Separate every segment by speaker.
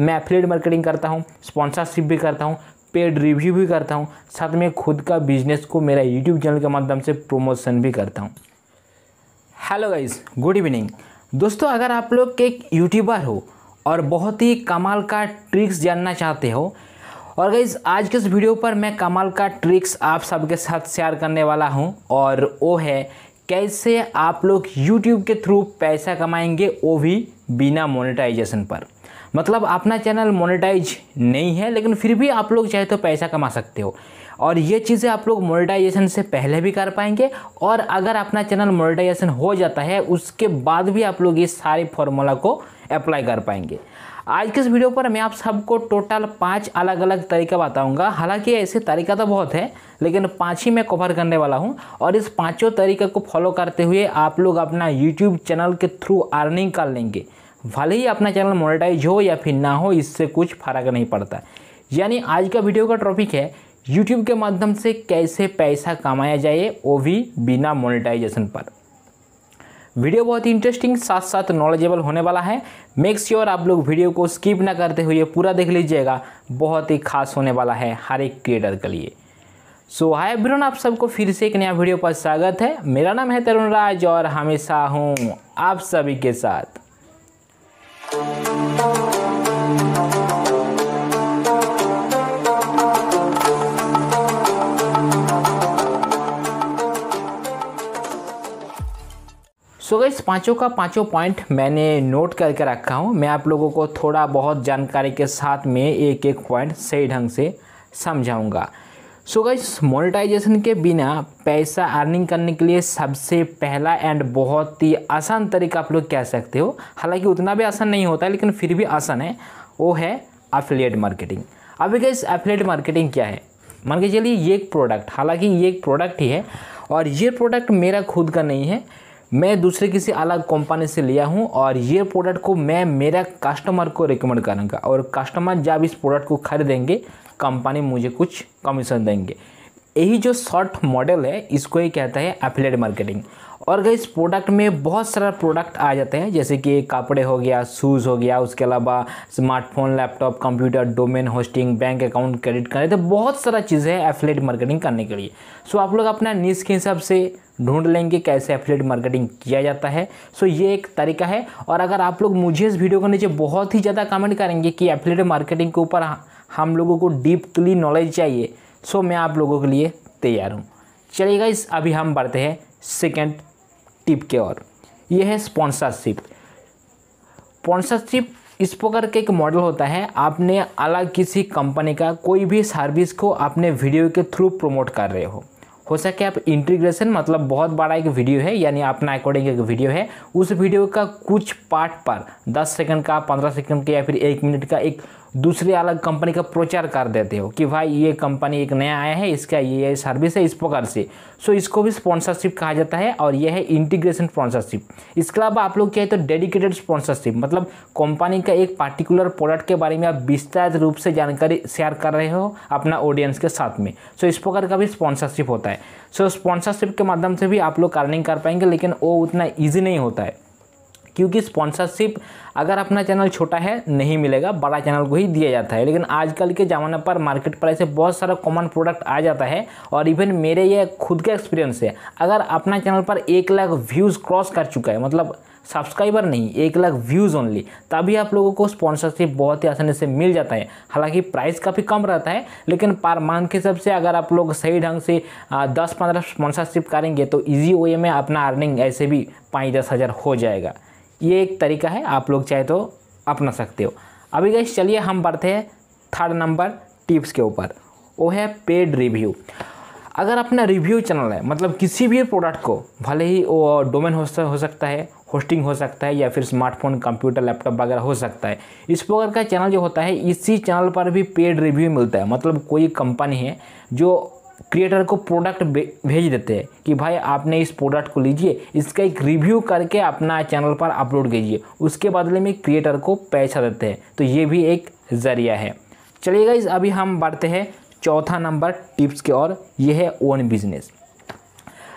Speaker 1: मैं affiliate marketing करता हूँ स्पॉन्सरशिप भी करता हूँ पेड रिव्यू भी करता हूँ साथ में खुद का बिजनेस को मेरा यूट्यूब चैनल के माध्यम से प्रमोशन भी करता हूँ हेलो गाइज गुड इवनिंग दोस्तों अगर आप लोग एक यूट्यूबर हो और बहुत ही कमाल का ट्रिक्स जानना चाहते हो और गाइज आज के इस वीडियो पर मैं कमाल का ट्रिक्स आप सबके साथ शेयर करने वाला हूँ और वो है कैसे आप लोग यूट्यूब के थ्रू पैसा कमाएंगे वो भी बिना मोनेटाइजेशन पर मतलब अपना चैनल मोनेटाइज नहीं है लेकिन फिर भी आप लोग चाहे तो पैसा कमा सकते हो और ये चीज़ें आप लोग मोनेटाइजेशन से पहले भी कर पाएंगे और अगर अपना चैनल मोनेटाइजेशन हो जाता है उसके बाद भी आप लोग ये सारे फॉर्मूला को अप्लाई कर पाएंगे आज के इस वीडियो पर मैं आप सबको टोटल पाँच अलग अलग तरीका बताऊंगा हालांकि ऐसे तरीका तो बहुत है लेकिन पाँच ही मैं कवर करने वाला हूं और इस पांचों तरीका को फॉलो करते हुए आप लोग अपना यूट्यूब चैनल के थ्रू अर्निंग कर लेंगे भले ही अपना चैनल मोनेटाइज हो या फिर ना हो इससे कुछ फर्क नहीं पड़ता यानी आज का वीडियो का टॉपिक है यूट्यूब के माध्यम से कैसे पैसा कमाया जाए वो भी बिना मोनेटाइजेशन पर वीडियो बहुत ही इंटरेस्टिंग साथ साथ नॉलेजेबल होने वाला है मेक श्योर आप लोग वीडियो को स्किप ना करते हुए पूरा देख लीजिएगा बहुत ही खास होने वाला है हर एक क्रिएटर के लिए सो हाय ब्रोन आप सबको फिर से एक नया वीडियो पर स्वागत है मेरा नाम है तरुण राज और हमेशा हूँ आप सभी के साथ सो गई पांचों का पांचों पॉइंट मैंने नोट करके रखा हूँ मैं आप लोगों को थोड़ा बहुत जानकारी के साथ में एक एक पॉइंट सही ढंग से समझाऊंगा सो गाइस मोनेटाइजेशन के बिना पैसा अर्निंग करने के लिए सबसे पहला एंड बहुत ही आसान तरीका आप लोग कह सकते हो हालांकि उतना भी आसान नहीं होता है लेकिन फिर भी आसान है वो है अफिलेट मार्केटिंग अभी गाइस एफिलिएट मार्केटिंग क्या है मान के चलिए ये एक प्रोडक्ट हालांकि ये एक प्रोडक्ट ही है और ये प्रोडक्ट मेरा खुद का नहीं है मैं दूसरे किसी अलग कंपनी से लिया हूँ और ये प्रोडक्ट को मैं मेरा कस्टमर को रिकमेंड करूँगा और कस्टमर जब इस प्रोडक्ट को खरीदेंगे कंपनी मुझे कुछ कमीशन देंगे यही जो शॉर्ट मॉडल है इसको ही कहता है एफिलेट मार्केटिंग और गई इस प्रोडक्ट में बहुत सारा प्रोडक्ट आ जाते हैं जैसे कि कपड़े हो गया शूज़ हो गया उसके अलावा smartphone laptop computer domain hosting bank account credit card तो बहुत सारा चीज़ें हैं एफिलेट मार्केटिंग करने के लिए सो आप लोग अपना नीस के हिसाब से ढूंढ लेंगे कैसे एफिलेट मार्केटिंग किया जाता है सो ये एक तरीका है और अगर आप लोग मुझे इस वीडियो के नीचे बहुत ही ज़्यादा कमेंट करेंगे कि एफिलेट मार्केटिंग के ऊपर हम लोगों को डीपली नॉलेज चाहिए सो मैं आप लोगों के लिए तैयार हूँ चलिएगा इस अभी हम बढ़ते हैं सेकेंड टिप के और ये है स्पॉन्सरशिप स्पॉन्सरशिप इस प्रकार का एक मॉडल होता है आपने अलग किसी कंपनी का कोई भी सर्विस को अपने वीडियो के थ्रू प्रमोट कर रहे हो हो सके आप इंटीग्रेशन मतलब बहुत बड़ा एक वीडियो है यानी अपना अकॉर्डिंग एक वीडियो है उस वीडियो का कुछ पार्ट पर 10 सेकंड का 15 सेकंड का या फिर एक मिनट का एक दूसरे अलग कंपनी का प्रचार कर देते हो कि भाई ये कंपनी एक नया आया है इसका ये सर्विस है इस प्रकार से सो इसको भी स्पॉन्सरशिप कहा जाता है और यह है इंटीग्रेशन स्पॉन्सरशिप इसके अलावा आप लोग क्या है तो डेडिकेटेड स्पॉन्सरशिप मतलब कंपनी का एक पार्टिकुलर प्रोडक्ट के बारे में आप विस्तारित रूप से जानकारी शेयर कर रहे हो अपना ऑडियंस के साथ में सो इस प्रकार का भी स्पॉन्सरशिप होता है है सो so, स्पॉन्सरशिप के माध्यम से भी आप लोग अर्निंग कर पाएंगे लेकिन वो उतना ईजी नहीं होता है क्योंकि स्पॉन्सरशिप अगर अपना चैनल छोटा है नहीं मिलेगा बड़ा चैनल को ही दिया जाता है लेकिन आजकल के ज़माने पर मार्केट पर ऐसे बहुत सारा कॉमन प्रोडक्ट आ जाता है और इवन मेरे ये खुद का एक्सपीरियंस है अगर अपना चैनल पर एक लाख व्यूज़ क्रॉस कर चुका है मतलब सब्सक्राइबर नहीं एक लाख व्यूज़ ओनली तभी आप लोगों को स्पॉन्सरशिप बहुत ही आसानी से मिल जाता है हालांकि प्राइस काफ़ी कम रहता है लेकिन पर मंथ के हिसाब से अगर आप लोग सही ढंग से दस पंद्रह स्पॉन्सरशिप करेंगे तो ईजी वे में अपना अर्निंग ऐसे भी पाँच दस हज़ार हो जाएगा ये एक तरीका है आप लोग चाहे तो अपना सकते हो अभी गई चलिए हम बढ़ते हैं थर्ड नंबर टिप्स के ऊपर वो है पेड रिव्यू अगर अपना रिव्यू चैनल है मतलब किसी भी प्रोडक्ट को भले ही वो डोमेन हो सकता है होस्टिंग हो सकता है या फिर स्मार्टफोन कंप्यूटर लैपटॉप वगैरह हो सकता है इस प्रकार का चैनल जो होता है इसी चैनल पर भी पेड रिव्यू मिलता है मतलब कोई कंपनी है जो क्रिएटर को प्रोडक्ट भेज देते हैं कि भाई आपने इस प्रोडक्ट को लीजिए इसका एक रिव्यू करके अपना चैनल पर अपलोड कीजिए उसके बदले में क्रिएटर को पैसा देते हैं तो ये भी एक ज़रिया है चलिएगा इस अभी हम बढ़ते हैं चौथा नंबर टिप्स के और ये है ओन बिजनेस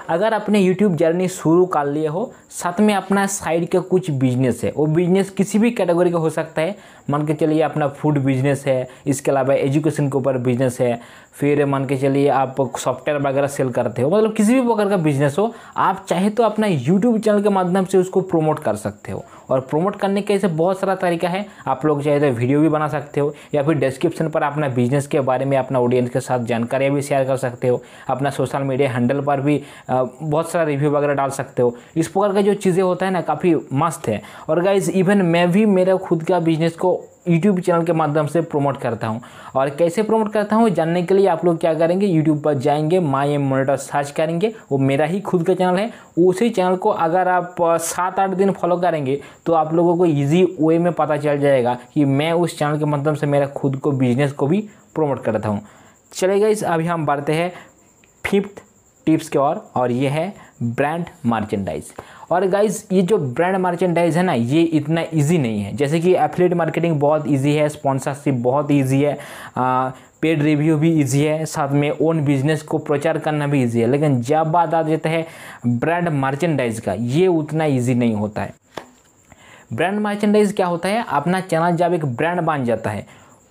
Speaker 1: अगर अपने यूट्यूब जर्नी शुरू कर लिए हो साथ में अपना साइड का कुछ बिजनेस है वो बिजनेस किसी भी कैटेगरी का हो सकता है मान के चलिए अपना फूड बिजनेस है इसके अलावा एजुकेशन के ऊपर बिजनेस है फिर मान के चलिए आप सॉफ्टवेयर वगैरह सेल करते हो मतलब किसी भी प्रकार का बिजनेस हो आप चाहे तो अपना यूट्यूब चैनल के माध्यम से उसको प्रोमोट कर सकते हो और प्रोमोट करने के ऐसे बहुत सारा तरीका है आप लोग चाहे तो वीडियो भी बना सकते हो या फिर डिस्क्रिप्शन पर अपना बिजनेस के बारे में अपना ऑडियंस के साथ जानकारियाँ भी शेयर कर सकते हो अपना सोशल मीडिया हैंडल पर भी बहुत सारा रिव्यू वगैरह डाल सकते हो इस प्रकार का जो चीज़ें होता है ना काफ़ी मस्त है और गाइज इवन मैं भी मेरा खुद का बिजनेस को YouTube चैनल के माध्यम से प्रमोट करता हूँ और कैसे प्रमोट करता हूँ जानने के लिए आप लोग क्या करेंगे YouTube पर जाएंगे माई एम मोनिटर सर्च करेंगे वो मेरा ही खुद का चैनल है उसी चैनल को अगर आप सात आठ दिन फॉलो करेंगे तो आप लोगों को इजी वे में पता चल जाएगा कि मैं उस चैनल के माध्यम से मेरा खुद को बिजनेस को भी प्रमोट करता हूँ चलेगा इस अभी हम बढ़ते हैं फिफ्थ टिप्स के और और ये है ब्रांड मार्चेंडाइज और गाइज ये जो ब्रांड मार्चेंडाइज है ना ये इतना ईजी नहीं है जैसे कि एफिलेट मार्केटिंग बहुत ईजी है स्पॉन्सरशिप बहुत ईजी है आ, पेड रिव्यू भी इजी है साथ में ओन बिजनेस को प्रचार करना भी इजी है लेकिन जब बात आ जाता है ब्रांड मर्चेंडाइज का ये उतना इजी नहीं होता है ब्रांड मर्चेंडाइज़ क्या होता है अपना चैनल जब एक ब्रांड बन जाता है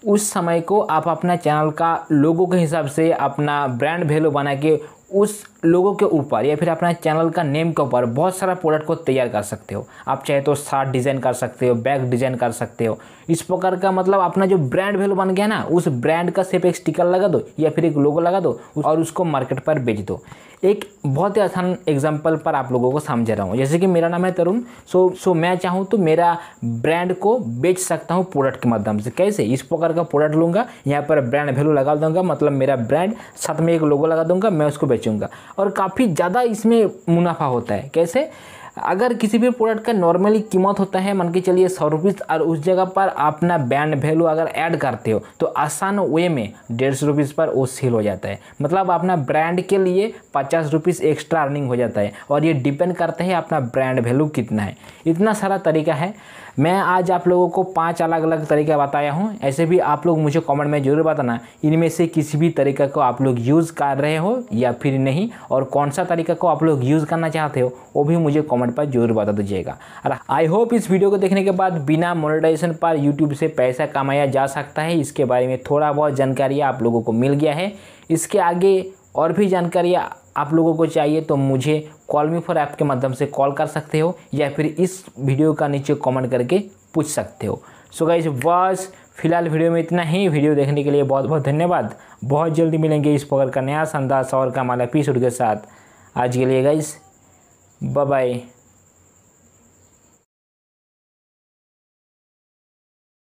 Speaker 1: उस समय को आप अपना चैनल का लोगों के हिसाब से अपना ब्रांड वैल्यू बना के उस लोगों के ऊपर या फिर अपना चैनल का नेम के ऊपर बहुत सारा प्रोडक्ट को तैयार कर सकते हो आप चाहे तो शार्ट डिज़ाइन कर सकते हो बैक डिज़ाइन कर सकते हो इस प्रकार का मतलब अपना जो ब्रांड वैल्यू बन गया ना उस ब्रांड का सिर्फ एक स्टिकर लगा दो या फिर एक लोगो लगा दो और उसको मार्केट पर बेच दो एक बहुत ही आसान एग्जाम्पल पर आप लोगों को समझ रहा हूँ जैसे कि मेरा नाम है तरुण सो सो मैं चाहूँ तो मेरा ब्रांड को बेच सकता हूँ प्रोडक्ट के माध्यम से कैसे इस प्रकार का प्रोडक्ट लूँगा यहाँ पर ब्रांड वैल्यू लगा दूँगा मतलब मेरा ब्रांड साथ में एक लोगो लगा दूँगा मैं उसको बेचूँगा और काफ़ी ज़्यादा इसमें मुनाफा होता है कैसे अगर किसी भी प्रोडक्ट का नॉर्मली कीमत होता है मान के चलिए सौ रुपीज़ और उस जगह पर अपना ब्रांड वैल्यू अगर ऐड करते हो तो आसान वे में डेढ़ सौ रुपीज़ पर वो सेल हो जाता है मतलब अपना ब्रांड के लिए पचास रुपीज़ एक्स्ट्रा अर्निंग हो जाता है और ये डिपेंड करता है अपना ब्रांड वैल्यू कितना है इतना सारा तरीका है मैं आज आप लोगों को पाँच अलग अलग तरीका बताया हूँ ऐसे भी आप लोग मुझे कमेंट में ज़रूर बताना इनमें से किसी भी तरीका को आप लोग यूज़ कर रहे हो या फिर नहीं और कौन सा तरीका को आप लोग यूज़ करना चाहते हो वो भी मुझे कमेंट पर जरूर बता दीजिएगा और आई होप इस वीडियो को देखने के बाद बिना मोनिटाइजेशन पर यूट्यूब से पैसा कमाया जा सकता है इसके बारे में थोड़ा बहुत जानकारी आप लोगों को मिल गया है इसके आगे और भी जानकारियाँ आप लोगों को चाहिए तो मुझे कॉल मी फॉर ऐप के माध्यम से कॉल कर सकते हो या फिर इस वीडियो का नीचे कमेंट करके पूछ सकते हो सो गाइज बस फिलहाल वीडियो में इतना ही वीडियो देखने के लिए बहुत बहुत धन्यवाद बहुत जल्दी मिलेंगे इस प्रकार का नया संदास और का माला पीस के साथ आज के लिए गाइज बाय